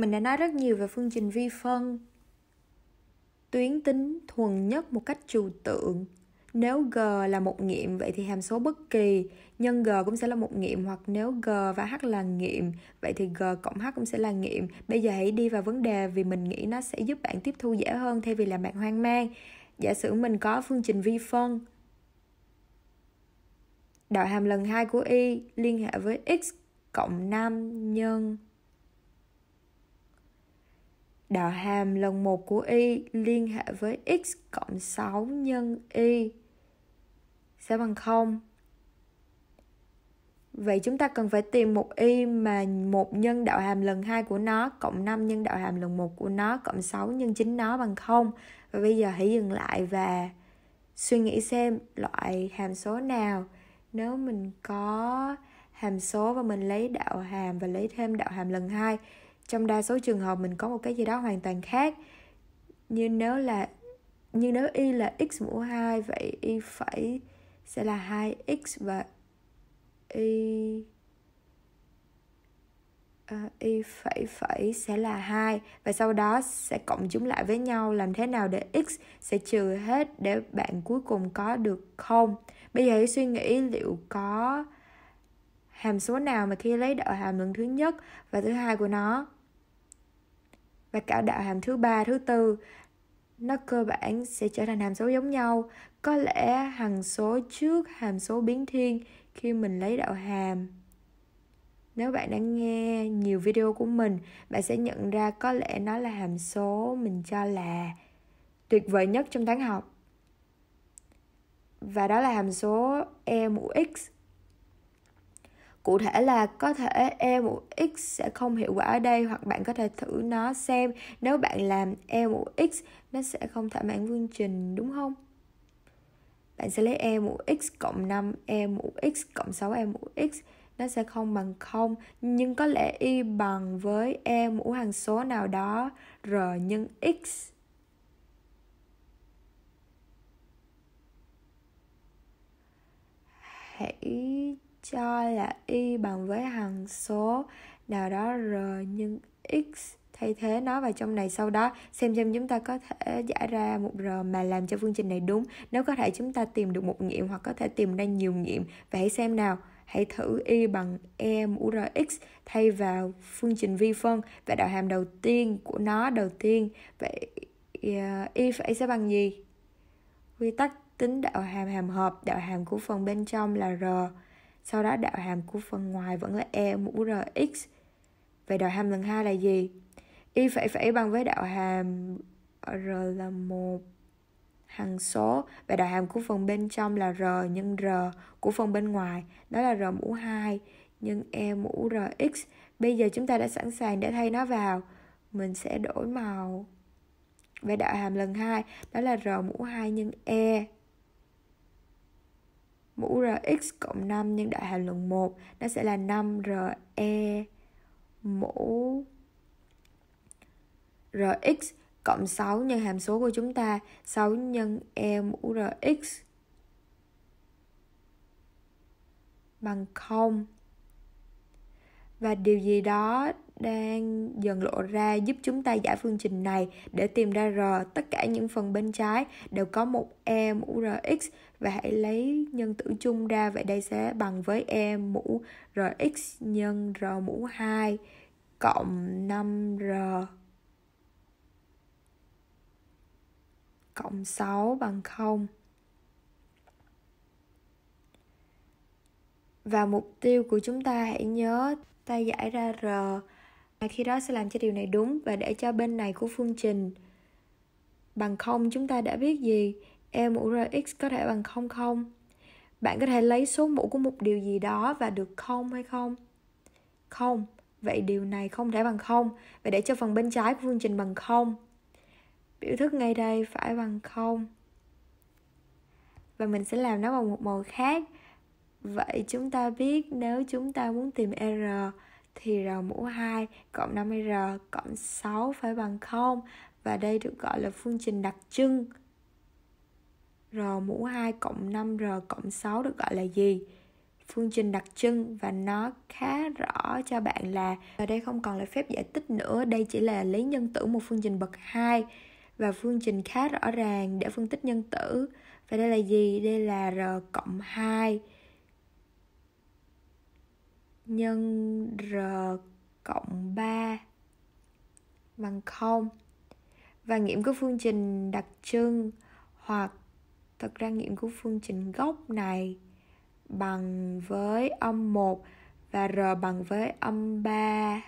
mình đã nói rất nhiều về phương trình vi phân tuyến tính thuần nhất một cách trừu tượng nếu g là một nghiệm vậy thì hàm số bất kỳ nhân g cũng sẽ là một nghiệm hoặc nếu g và h là nghiệm vậy thì g cộng h cũng sẽ là nghiệm bây giờ hãy đi vào vấn đề vì mình nghĩ nó sẽ giúp bạn tiếp thu dễ hơn thay vì làm bạn hoang mang giả sử mình có phương trình vi phân đạo hàm lần 2 của y liên hệ với x cộng 5 nhân đạo hàm lần một của y liên hệ với x cộng 6 nhân y sẽ bằng 0. Vậy chúng ta cần phải tìm một y mà một nhân đạo hàm lần 2 của nó cộng 5 nhân đạo hàm lần 1 của nó cộng 6 nhân chính nó bằng 0. Và bây giờ hãy dừng lại và suy nghĩ xem loại hàm số nào nếu mình có hàm số và mình lấy đạo hàm và lấy thêm đạo hàm lần 2 trong đa số trường hợp mình có một cái gì đó hoàn toàn khác như nếu là như nếu y là x mũ 2 vậy y phải sẽ là 2x và y uh, y phải phải sẽ là 2 và sau đó sẽ cộng chúng lại với nhau làm thế nào để x sẽ trừ hết để bạn cuối cùng có được không bây giờ hãy suy nghĩ liệu có hàm số nào mà khi lấy đạo hàm lần thứ nhất và thứ hai của nó và cả đạo hàm thứ ba thứ tư nó cơ bản sẽ trở thành hàm số giống nhau có lẽ hằng số trước hàm số biến thiên khi mình lấy đạo hàm nếu bạn đã nghe nhiều video của mình bạn sẽ nhận ra có lẽ nó là hàm số mình cho là tuyệt vời nhất trong toán học và đó là hàm số e mũ x cụ thể là có thể E1X sẽ không hiệu quả ở đây hoặc bạn có thể thử nó xem nếu bạn làm E1X nó sẽ không thỏa mãn phương trình đúng không? Bạn sẽ lấy E mũ x cộng 5 E mũ x cộng 6 E mũ x nó sẽ không bằng 0 nhưng có lẽ y bằng với E mũ hằng số nào đó R nhân x. Hãy cho là y bằng với hằng số nào đó r nhân x thay thế nó vào trong này sau đó xem xem chúng ta có thể giải ra một r mà làm cho phương trình này đúng nếu có thể chúng ta tìm được một nghiệm hoặc có thể tìm ra nhiều nghiệm vậy hãy xem nào hãy thử y bằng e mũ rx thay vào phương trình vi phân và đạo hàm đầu tiên của nó đầu tiên vậy y phải sẽ bằng gì quy tắc tính đạo hàm hàm hợp đạo hàm của phần bên trong là r sau đó đạo hàm của phần ngoài vẫn là e mũ rx vậy đạo hàm lần hai là gì y phẩy phẩy bằng với đạo hàm r là một hằng số và đạo hàm của phần bên trong là r nhân r của phần bên ngoài đó là r mũ 2 nhân e mũ rx bây giờ chúng ta đã sẵn sàng để thay nó vào mình sẽ đổi màu về đạo hàm lần 2 đó là r mũ 2 nhân e mũ Rx cộng 5 nhân đại hàm lượng 1 nó sẽ là 5Re mũ Rx cộng 6 nhân hàm số của chúng ta 6 nhân E mũ Rx bằng 0 và điều gì đó đang dần lộ ra giúp chúng ta giải phương trình này để tìm ra r tất cả những phần bên trái đều có một e mũ rx và hãy lấy nhân tử chung ra vậy đây sẽ bằng với e mũ rx nhân r mũ 2 cộng 5r cộng 6 bằng 0. Và mục tiêu của chúng ta hãy nhớ ta giải ra r và khi đó sẽ làm cho điều này đúng và để cho bên này của phương trình bằng không chúng ta đã biết gì e mũ rx có thể bằng không không bạn có thể lấy số mũ của một điều gì đó và được không hay không không vậy điều này không thể bằng không vậy để cho phần bên trái của phương trình bằng không biểu thức ngay đây phải bằng không và mình sẽ làm nó bằng một màu khác vậy chúng ta biết nếu chúng ta muốn tìm r thì r mũ 2 cộng 50r cộng 6 phải bằng 0 và đây được gọi là phương trình đặc trưng. R mũ 2 cộng 5r cộng 6 được gọi là gì? Phương trình đặc trưng và nó khá rõ cho bạn là ở đây không còn là phép giải tích nữa, đây chỉ là lấy nhân tử một phương trình bậc 2 và phương trình khá rõ ràng để phân tích nhân tử. Và đây là gì? Đây là r cộng 2 nhân r cộng 3 bằng 0 và nghiệm của phương trình đặc trưng hoặc thật ra nghiệm của phương trình gốc này bằng với âm 1 và r bằng với âm 3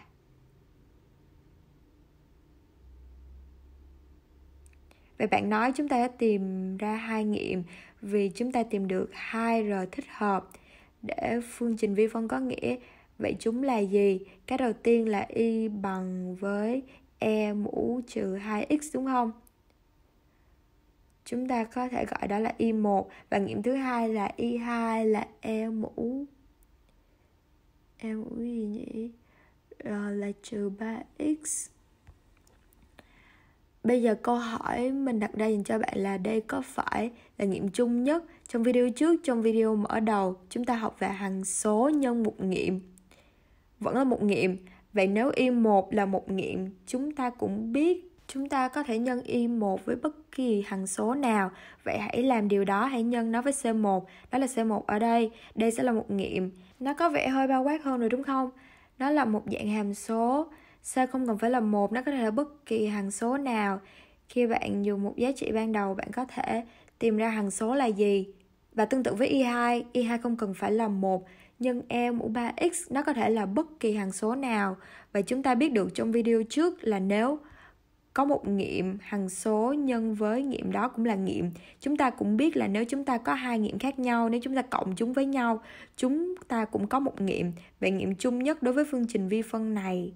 Vậy bạn nói chúng ta đã tìm ra hai nghiệm vì chúng ta tìm được hai r thích hợp để phương trình vi phân có nghĩa vậy chúng là gì cái đầu tiên là y bằng với e mũ trừ 2x đúng không chúng ta có thể gọi đó là y 1 và nghiệm thứ hai là y 2 là e mũ e mũ gì nhỉ rồi ờ, là trừ 3x Bây giờ câu hỏi mình đặt ra dành cho bạn là đây có phải là nghiệm chung nhất trong video trước trong video mở đầu chúng ta học về hằng số nhân một nghiệm vẫn là một nghiệm vậy nếu y 1 là một nghiệm chúng ta cũng biết chúng ta có thể nhân y 1 với bất kỳ hằng số nào vậy hãy làm điều đó hãy nhân nó với c1 đó là c1 ở đây đây sẽ là một nghiệm nó có vẻ hơi bao quát hơn rồi đúng không nó là một dạng hàm số Sao không cần phải là một, nó có thể là bất kỳ hằng số nào. Khi bạn dùng một giá trị ban đầu, bạn có thể tìm ra hằng số là gì. Và tương tự với y2, e y2 e không cần phải là một nhân e mũ 3x nó có thể là bất kỳ hằng số nào và chúng ta biết được trong video trước là nếu có một nghiệm hằng số nhân với nghiệm đó cũng là nghiệm chúng ta cũng biết là nếu chúng ta có hai nghiệm khác nhau nếu chúng ta cộng chúng với nhau chúng ta cũng có một nghiệm về nghiệm chung nhất đối với phương trình vi phân này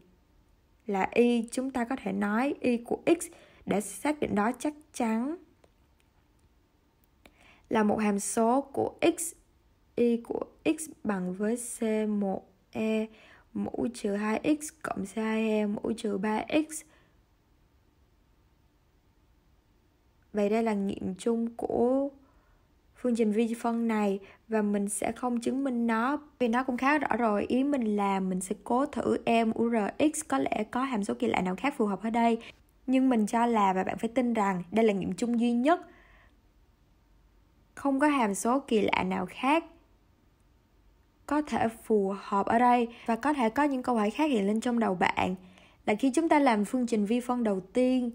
là y chúng ta có thể nói y của x để xác định đó chắc chắn là một hàm số của x y của x bằng với c1e mũ trừ 2x cộng c2e mũ trừ 3x Vậy đây là nghiệm chung của phương trình vi phân này và mình sẽ không chứng minh nó vì nó cũng khá rõ rồi ý mình là mình sẽ cố thử em urx có lẽ có hàm số kỳ lạ nào khác phù hợp ở đây nhưng mình cho là và bạn phải tin rằng đây là nghiệm chung duy nhất không có hàm số kỳ lạ nào khác có thể phù hợp ở đây và có thể có những câu hỏi khác hiện lên trong đầu bạn là khi chúng ta làm phương trình vi phân đầu tiên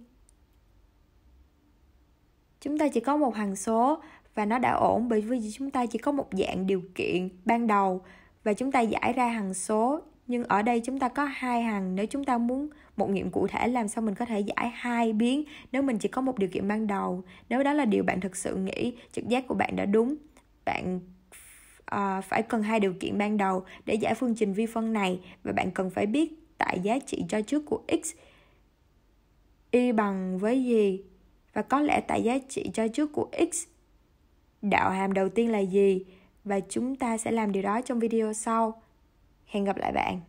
chúng ta chỉ có một hằng số và nó đã ổn bởi vì chúng ta chỉ có một dạng điều kiện ban đầu và chúng ta giải ra hằng số nhưng ở đây chúng ta có hai hằng nếu chúng ta muốn một nghiệm cụ thể làm sao mình có thể giải hai biến nếu mình chỉ có một điều kiện ban đầu nếu đó là điều bạn thực sự nghĩ trực giác của bạn đã đúng bạn uh, phải cần hai điều kiện ban đầu để giải phương trình vi phân này và bạn cần phải biết tại giá trị cho trước của x y bằng với gì và có lẽ tại giá trị cho trước của x đạo hàm đầu tiên là gì và chúng ta sẽ làm điều đó trong video sau hẹn gặp lại bạn